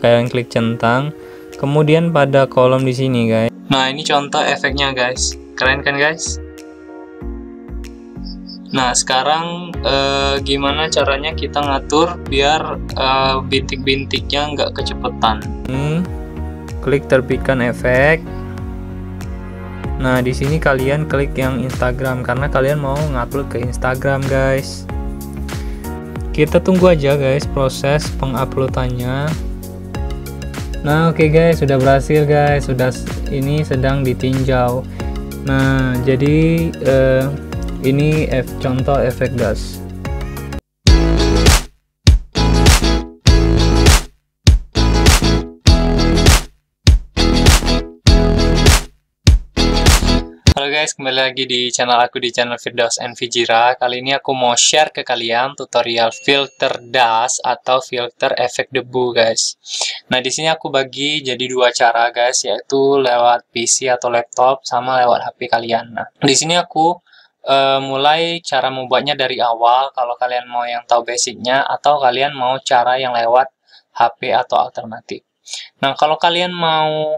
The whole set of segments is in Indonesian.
kalian klik centang kemudian pada kolom di sini guys nah ini contoh efeknya guys keren kan guys Nah, sekarang eh, gimana caranya kita ngatur biar eh, bintik-bintiknya nggak kecepetan? Hmm, klik terbitkan efek. Nah, di sini kalian klik yang Instagram karena kalian mau ngupload ke Instagram, guys. Kita tunggu aja, guys, proses penguploadannya nah oke okay guys sudah berhasil guys sudah ini sedang ditinjau nah jadi uh, ini F contoh efek gas guys, kembali lagi di channel aku di channel Firdaus and Kali ini aku mau share ke kalian tutorial filter dust atau filter efek debu guys. Nah di sini aku bagi jadi dua cara guys, yaitu lewat PC atau laptop sama lewat HP kalian. Nah di sini aku uh, mulai cara membuatnya dari awal. Kalau kalian mau yang tahu basicnya atau kalian mau cara yang lewat HP atau alternatif. Nah kalau kalian mau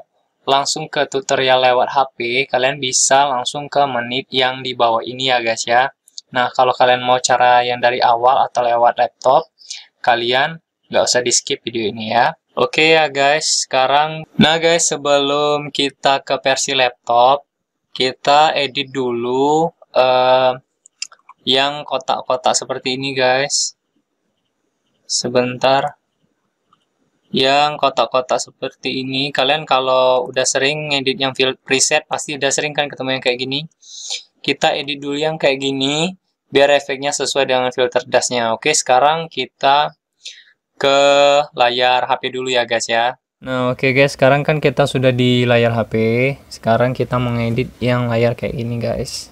langsung ke tutorial lewat HP, kalian bisa langsung ke menit yang di bawah ini ya guys ya. Nah, kalau kalian mau cara yang dari awal atau lewat laptop, kalian nggak usah di-skip video ini ya. Oke okay ya guys, sekarang... Nah guys, sebelum kita ke versi laptop, kita edit dulu uh, yang kotak-kotak seperti ini guys. Sebentar yang kotak-kotak seperti ini kalian kalau udah sering edit yang preset pasti udah sering kan ketemu yang kayak gini kita edit dulu yang kayak gini biar efeknya sesuai dengan filter dasnya oke sekarang kita ke layar HP dulu ya guys ya nah oke okay guys sekarang kan kita sudah di layar HP sekarang kita mengedit yang layar kayak ini guys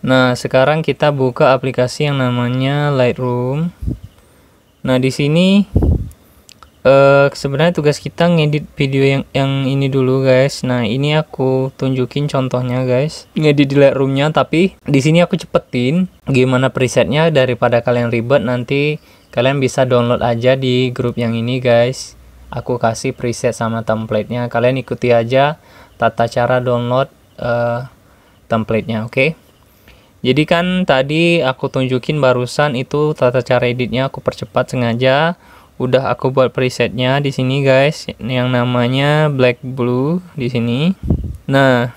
nah sekarang kita buka aplikasi yang namanya Lightroom Nah, di sini uh, sebenarnya tugas kita ngedit video yang yang ini dulu guys. Nah ini aku tunjukin contohnya guys. Ngedit di Lightroomnya tapi di sini aku cepetin gimana presetnya daripada kalian ribet nanti kalian bisa download aja di grup yang ini guys. Aku kasih preset sama templatenya. Kalian ikuti aja tata cara download uh, templatenya, oke? Okay? Jadi kan tadi aku tunjukin barusan itu tata cara editnya aku percepat sengaja. Udah aku buat presetnya di sini guys, yang namanya black blue di sini. Nah,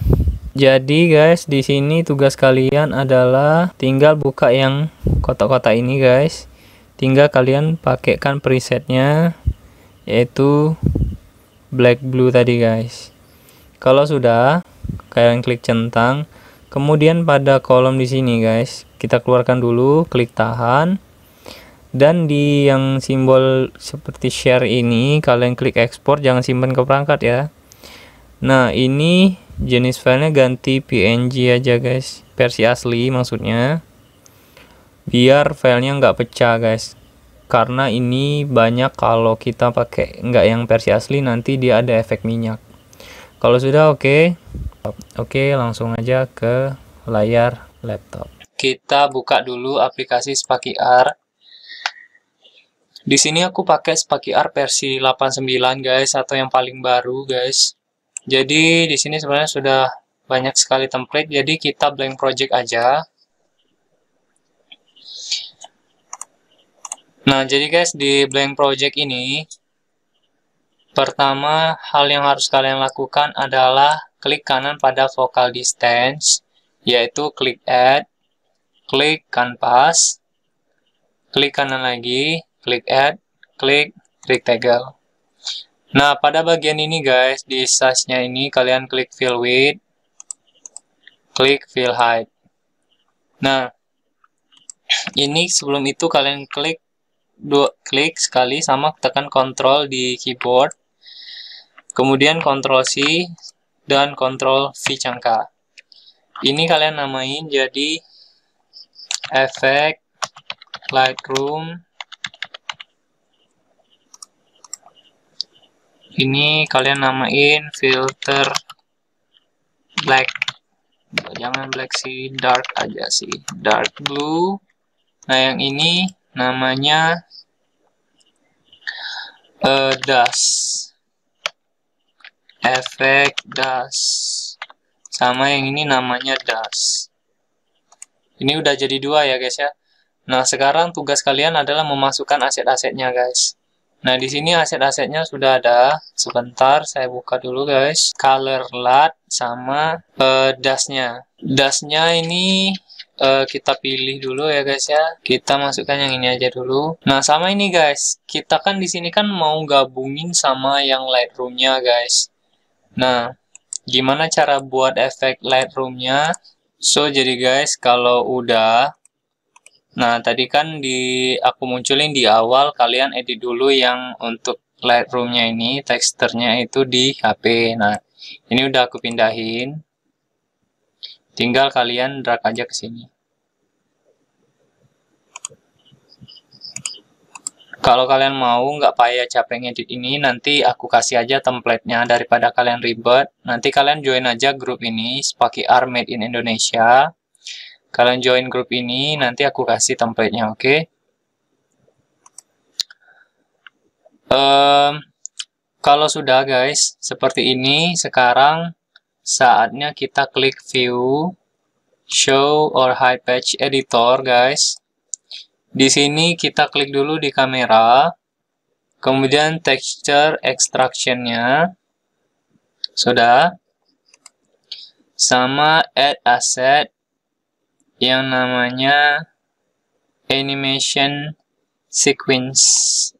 jadi guys di sini tugas kalian adalah tinggal buka yang kotak-kotak ini guys. Tinggal kalian pakaikan presetnya yaitu black blue tadi guys. Kalau sudah kalian klik centang, Kemudian pada kolom di sini guys, kita keluarkan dulu, klik tahan. Dan di yang simbol seperti share ini, kalian klik export, jangan simpan ke perangkat ya. Nah, ini jenis filenya ganti PNG aja guys, versi asli maksudnya. Biar filenya nggak pecah guys, karena ini banyak kalau kita pakai nggak yang versi asli nanti dia ada efek minyak kalau sudah oke. Okay. Oke, okay, langsung aja ke layar laptop. Kita buka dulu aplikasi Spaki R. Di sini aku pakai Spaki R versi 89 guys atau yang paling baru guys. Jadi di sini sebenarnya sudah banyak sekali template jadi kita blank project aja. Nah, jadi guys di blank project ini Pertama, hal yang harus kalian lakukan adalah klik kanan pada vocal distance, yaitu klik add, klik canvas, klik kanan lagi, klik add, klik rectangle. Nah, pada bagian ini guys, di size-nya ini kalian klik fill width, klik fill height. Nah, ini sebelum itu kalian klik dua klik sekali sama tekan kontrol di keyboard Kemudian kontrol C dan kontrol V cangka. Ini kalian namain jadi efek Lightroom. Ini kalian namain filter black. Jangan black sih, dark aja sih. Dark blue. Nah, yang ini namanya uh, dust efek das sama yang ini namanya das ini udah jadi dua ya guys ya nah sekarang tugas kalian adalah memasukkan aset-asetnya guys nah di sini aset-asetnya sudah ada sebentar saya buka dulu guys color lat sama uh, dasnya dasnya ini uh, kita pilih dulu ya guys ya. Kita masukkan yang ini aja dulu. Nah, sama ini guys. Kita kan di sini kan mau gabungin sama yang Lightroomnya guys. Nah, gimana cara buat efek Lightroom-nya? So, jadi guys, kalau udah Nah, tadi kan di aku munculin di awal kalian edit dulu yang untuk Lightroom-nya ini teksturnya itu di HP. Nah, ini udah aku pindahin. Tinggal kalian drag aja ke sini. Kalau kalian mau nggak payah capek ngedit ini, nanti aku kasih aja templatenya daripada kalian ribet. Nanti kalian join aja grup ini, Spaki R Made in Indonesia. Kalian join grup ini, nanti aku kasih templatenya, oke? Okay? Um, kalau sudah guys, seperti ini, sekarang saatnya kita klik view, show or High-Patch editor guys. Di sini kita klik dulu di kamera, kemudian texture extraction-nya, sudah, sama add asset yang namanya animation sequence.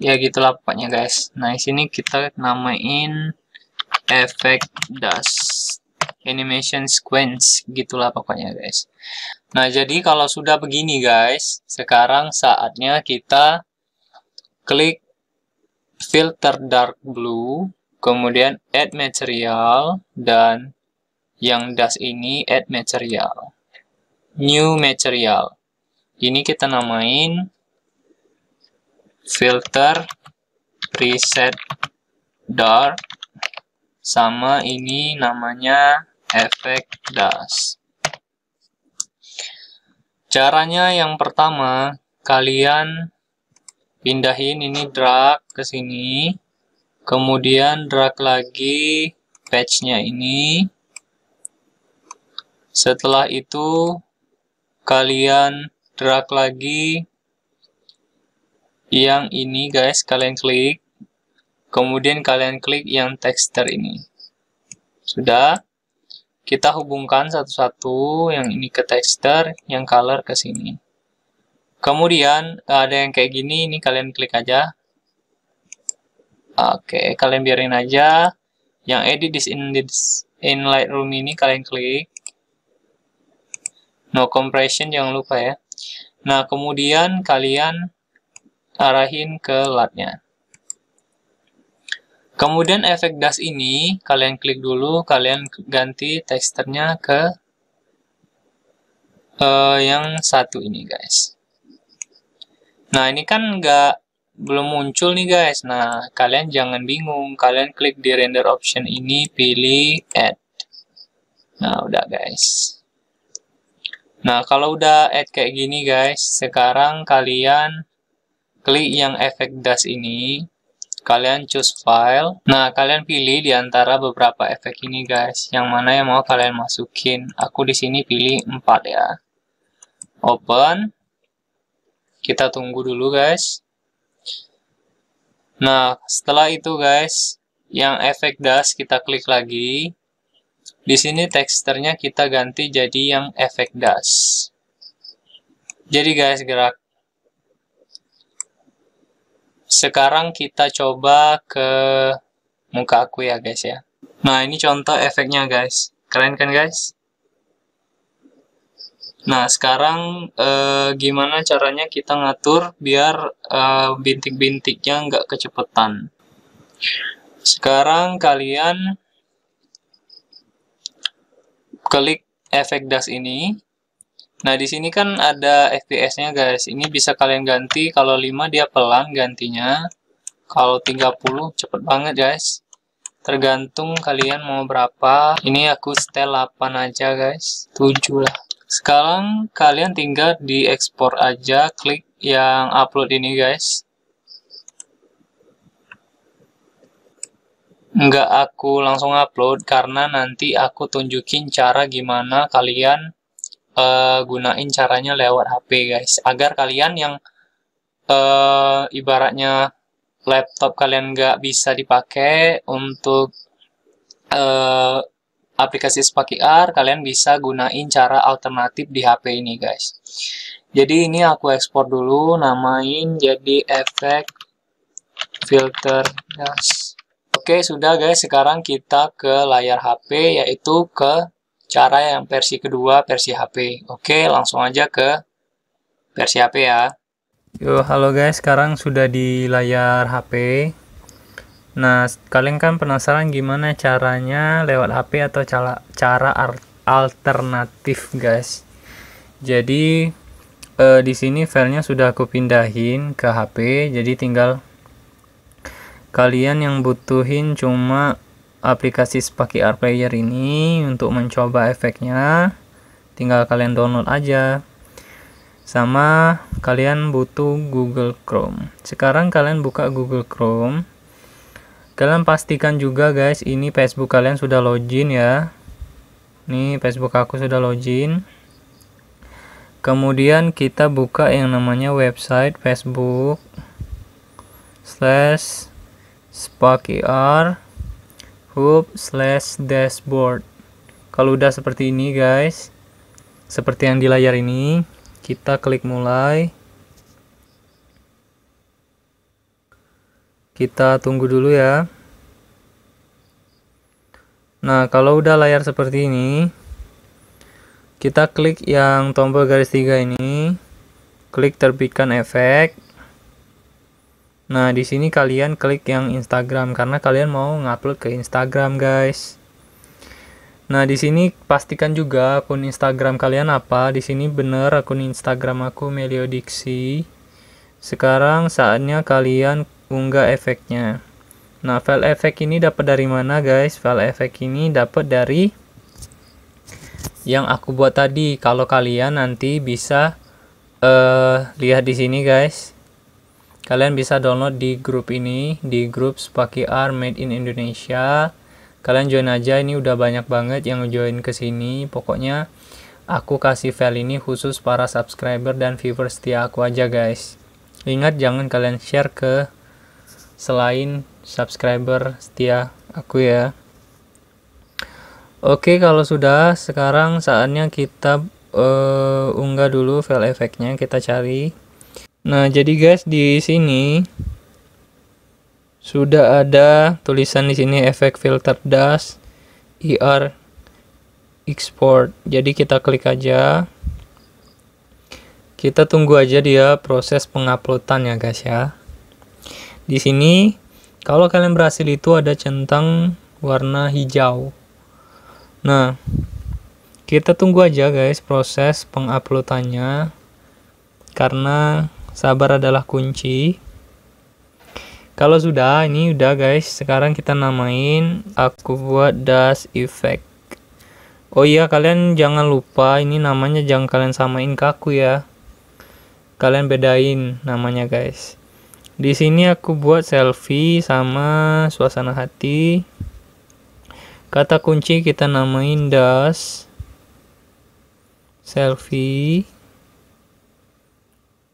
Ya gitulah pokoknya guys. Nah di sini kita namain efek dust animation sequence gitulah pokoknya guys. Nah, jadi kalau sudah begini guys, sekarang saatnya kita klik filter dark blue, kemudian add material, dan yang das ini add material. New material. Ini kita namain filter preset dark sama ini namanya efek dust. Caranya yang pertama, kalian pindahin ini drag ke sini. Kemudian drag lagi patchnya ini. Setelah itu, kalian drag lagi yang ini guys, kalian klik. Kemudian kalian klik yang texture ini. Sudah. Kita hubungkan satu-satu yang ini ke tester, yang color ke sini. Kemudian eh, ada yang kayak gini, ini kalian klik aja. Oke, kalian biarin aja. Yang edit this in this in Lightroom ini kalian klik. No compression jangan lupa ya. Nah, kemudian kalian arahin ke latnya. Kemudian efek gas ini, kalian klik dulu, kalian ganti teksturnya ke uh, yang satu ini guys. Nah ini kan nggak belum muncul nih guys. Nah kalian jangan bingung, kalian klik di render option ini, pilih add. Nah udah guys. Nah kalau udah add kayak gini guys, sekarang kalian klik yang efek das ini kalian choose file. Nah, kalian pilih di antara beberapa efek ini guys, yang mana yang mau kalian masukin. Aku di sini pilih 4 ya. Open. Kita tunggu dulu guys. Nah, setelah itu guys, yang efek dust kita klik lagi. Di sini teksturnya kita ganti jadi yang efek dust. Jadi guys, gerak sekarang kita coba ke muka aku ya guys ya. Nah ini contoh efeknya guys. Keren kan guys? Nah sekarang eh, gimana caranya kita ngatur biar eh, bintik-bintiknya nggak kecepetan. Sekarang kalian klik efek das ini Nah, di sini kan ada FPS-nya, guys. Ini bisa kalian ganti. Kalau 5 dia pelan gantinya. Kalau 30 cepet banget, guys. Tergantung kalian mau berapa. Ini aku setel 8 aja, guys. 7 lah. Sekarang kalian tinggal di ekspor aja. Klik yang upload ini, guys. nggak aku langsung upload karena nanti aku tunjukin cara gimana kalian uh, gunain caranya lewat HP guys agar kalian yang uh, ibaratnya laptop kalian nggak bisa dipakai untuk uh, aplikasi AR kalian bisa gunain cara alternatif di HP ini guys jadi ini aku ekspor dulu namain jadi efek filter gas oke sudah guys sekarang kita ke layar HP yaitu ke cara yang versi kedua versi HP. Oke, langsung aja ke versi HP ya. Yo, halo guys, sekarang sudah di layar HP. Nah, kalian kan penasaran gimana caranya lewat HP atau cara cara alternatif, guys. Jadi eh, di sini filenya sudah aku pindahin ke HP, jadi tinggal kalian yang butuhin cuma aplikasi Spaki R Player ini untuk mencoba efeknya tinggal kalian download aja sama kalian butuh Google Chrome sekarang kalian buka Google Chrome kalian pastikan juga guys ini Facebook kalian sudah login ya ini Facebook aku sudah login kemudian kita buka yang namanya website Facebook slash spakir hub slash dashboard kalau udah seperti ini guys seperti yang di layar ini kita klik mulai kita tunggu dulu ya nah kalau udah layar seperti ini kita klik yang tombol garis tiga ini klik terbitkan efek Nah, di sini kalian klik yang Instagram karena kalian mau ngupload ke Instagram, guys. Nah, di sini pastikan juga akun Instagram kalian apa. Di sini bener akun Instagram aku Meliodixi Sekarang saatnya kalian unggah efeknya. Nah, file efek ini dapat dari mana, guys? File efek ini dapat dari yang aku buat tadi. Kalau kalian nanti bisa uh, lihat di sini, guys Kalian bisa download di grup ini, di grup Spaki R Made in Indonesia. Kalian join aja, ini udah banyak banget yang join ke sini. Pokoknya aku kasih file ini khusus para subscriber dan viewer setia aku aja guys. Ingat jangan kalian share ke selain subscriber setia aku ya. Oke, kalau sudah sekarang saatnya kita uh, unggah dulu file efeknya, kita cari Nah, jadi guys di sini sudah ada tulisan di sini efek filter dust IR e export. Jadi kita klik aja. Kita tunggu aja dia proses penguploadan ya guys ya. Di sini kalau kalian berhasil itu ada centang warna hijau. Nah, kita tunggu aja guys proses penguploadannya karena Sabar adalah kunci. Kalau sudah, ini udah guys. Sekarang kita namain aku buat das effect. Oh iya, kalian jangan lupa ini namanya jangan kalian samain ke aku ya. Kalian bedain namanya guys. Di sini aku buat selfie sama suasana hati. Kata kunci kita namain das selfie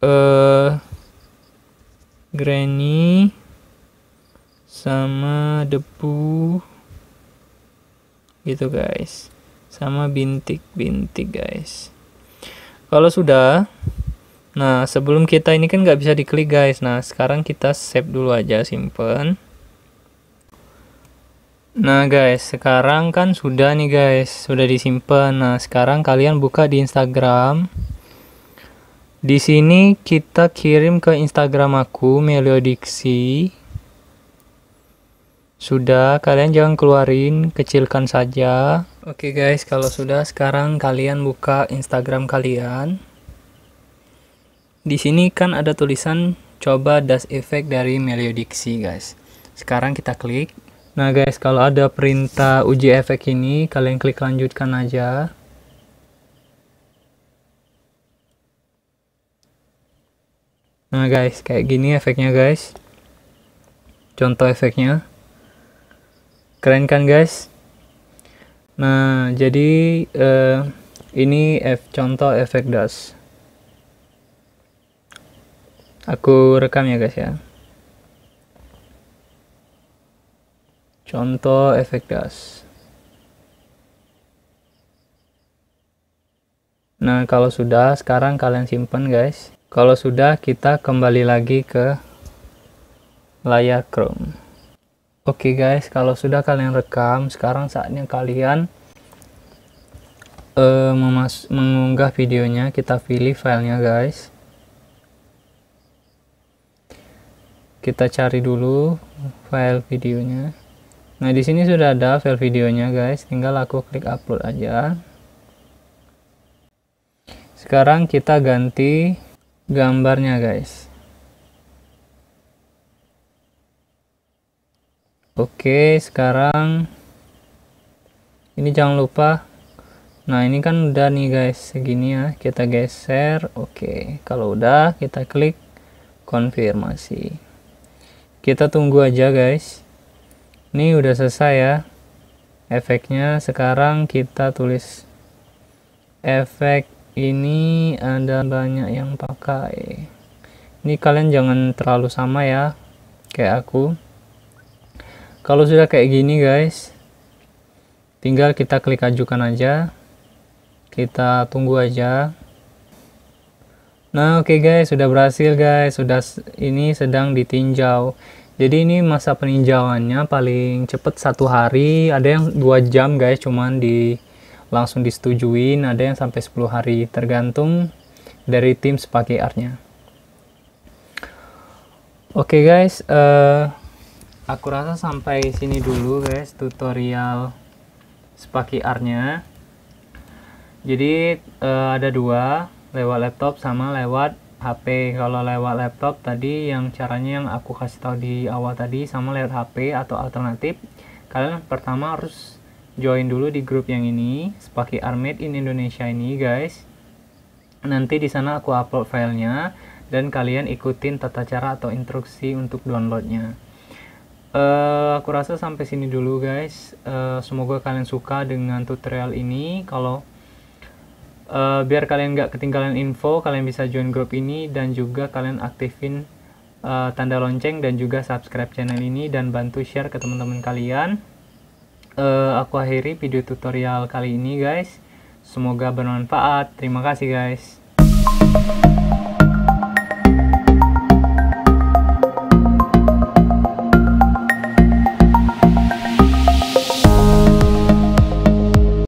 uh, granny sama debu gitu guys sama bintik-bintik guys kalau sudah nah sebelum kita ini kan nggak bisa diklik guys nah sekarang kita save dulu aja simpen Nah guys, sekarang kan sudah nih guys, sudah disimpan. Nah sekarang kalian buka di Instagram. Di sini kita kirim ke Instagram aku Meliodiksi. Sudah, kalian jangan keluarin, kecilkan saja. Oke okay guys, kalau sudah sekarang kalian buka Instagram kalian. Di sini kan ada tulisan coba das effect dari Meliodiksi guys. Sekarang kita klik. Nah guys, kalau ada perintah uji efek ini, kalian klik lanjutkan aja. Nah guys, kayak gini efeknya guys. Contoh efeknya. Keren kan guys? Nah, jadi uh, ini F, contoh efek dust. Aku rekam ya guys ya. Contoh efek dust. Nah, kalau sudah, sekarang kalian simpan guys. Kalau sudah, kita kembali lagi ke layar Chrome. Oke okay guys, kalau sudah kalian rekam, sekarang saatnya kalian uh, mengunggah videonya. Kita pilih filenya guys. Kita cari dulu file videonya. Nah, di sini sudah ada file videonya guys. Tinggal aku klik upload aja. Sekarang kita ganti gambarnya guys oke sekarang ini jangan lupa nah ini kan udah nih guys segini ya kita geser oke kalau udah kita klik konfirmasi kita tunggu aja guys ini udah selesai ya efeknya sekarang kita tulis efek ini ada banyak yang pakai ini kalian jangan terlalu sama ya kayak aku kalau sudah kayak gini guys tinggal kita klik ajukan aja kita tunggu aja nah oke okay guys sudah berhasil guys sudah ini sedang ditinjau jadi ini masa peninjauannya paling cepat satu hari ada yang dua jam guys cuman di langsung disetujuin, ada yang sampai 10 hari, tergantung dari tim sebagai Oke okay guys, uh, aku rasa sampai sini dulu guys tutorial spaki Jadi uh, ada dua, lewat laptop sama lewat HP. Kalau lewat laptop tadi yang caranya yang aku kasih tahu di awal tadi sama lewat HP atau alternatif, kalian pertama harus join dulu di grup yang ini, Spaki Armade in Indonesia ini guys. Nanti di sana aku upload filenya dan kalian ikutin tata cara atau instruksi untuk downloadnya. Uh, aku rasa sampai sini dulu guys. Uh, semoga kalian suka dengan tutorial ini. Kalau uh, biar kalian nggak ketinggalan info, kalian bisa join grup ini dan juga kalian aktifin uh, tanda lonceng dan juga subscribe channel ini dan bantu share ke teman-teman kalian uh, aku akhiri video tutorial kali ini guys. Semoga bermanfaat. Terima kasih guys.